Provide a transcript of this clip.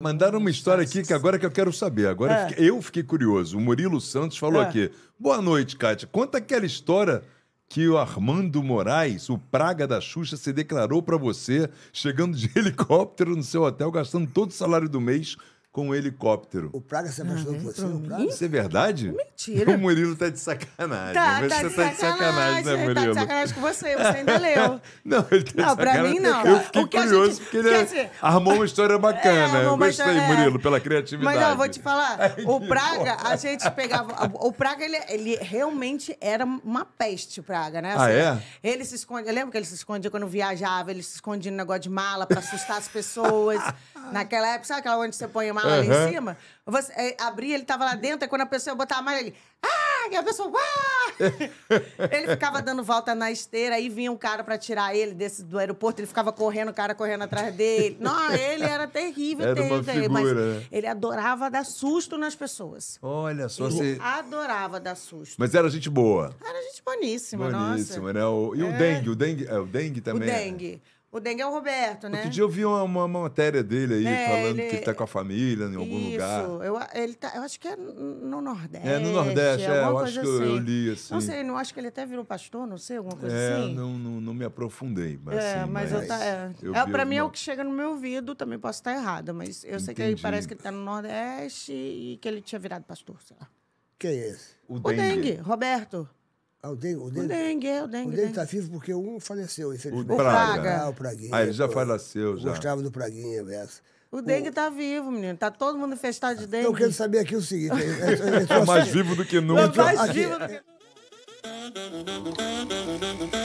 Mandaram uma história aqui que agora que eu quero saber. Agora é. eu, fiquei, curioso. O Murilo Santos falou é. aqui. Boa noite, Kátia. Conta aquela história que o Armando Moraes, o Praga da Xuxa, se declarou para você, chegando de helicóptero no seu hotel, gastando todo o salário do mês com um helicóptero. O Praga se apaixonou uhum. por você, o uhum. Praga? Isso é verdade? Mentira. O Murilo tá de sacanagem. Tá, Mas tá você tá de sacanagem, né, Murilo? Ele tá de sacanagem com você, você ainda leu. não, ele tá não, de pra mim não. Eu fiquei curioso gente... porque ele dizer... É- armou uma história é, bacana. É, eu Gostei, história... Murilo, é. pela criatividade. Mas não, vou te falar, o Praga, porra. a gente pegava... O Praga, ele, ele realmente era uma peste, o Praga, né? Ah, assim, ah, é? Ele se esconde... Eu lembro que ele se escondia quando viajava, ele se escondia no negócio de mala pra assustar as pessoas. Naquela época, sabe aquela onde você põe a mala lá em cima? Você é, abria, ele tava lá dentro, e quando a pessoa botava a mala, ele. Ah! E a pessoa. Ah! ele ficava dando volta na esteira, aí vinha um cara pra tirar ele desse, do aeroporto, ele ficava correndo, o cara correndo atrás dele. Não, ele era terrível, Era terrível, uma né? Mas ele adorava dar susto nas pessoas. Olha só, você... Ele adorava dar susto. Mas era gente boa. Era gente boníssima, nossa. Boníssima, né? O- E o é. dengue, o dengue, é, o dengue também. O é. dengue. O dengue é o Roberto, né? Outro dia eu vi uma, uma matéria dele aí, é, falando ele... que ele tá com a família em algum isso. lugar. Eu, tá, eu acho que é no Nordeste. É, no Nordeste, é, eu acho que assim. eu li assim. Não sei, não acho que ele até virou pastor, não sei, alguma coisa é, assim. Não, não, não me aprofundei, mas. É, assim, mas, mas, eu tá, é. Eu é, pra alguma... mim é o que chega no meu ouvido, também posso estar errada, mas eu Entendi. sei que ele parece que ele tá no Nordeste e que ele tinha virado pastor, sei lá. Quem é esse? O, o dengue. dengue, Roberto. Ah, o Dengue, o Dengue. O Dengue, é, o Dengue. O Dengue está vivo porque um faleceu, infelizmente. O Praga. Ah, o Praguinha. Ah, ele já faleceu, já. Gostava do Praguinha, verso. O dengue está vivo, menino. Está todo mundo infestado de dengue. Eu quero saber aqui o seguinte. Está mais vivo do que tá nunca. É mais vivo do que nunca.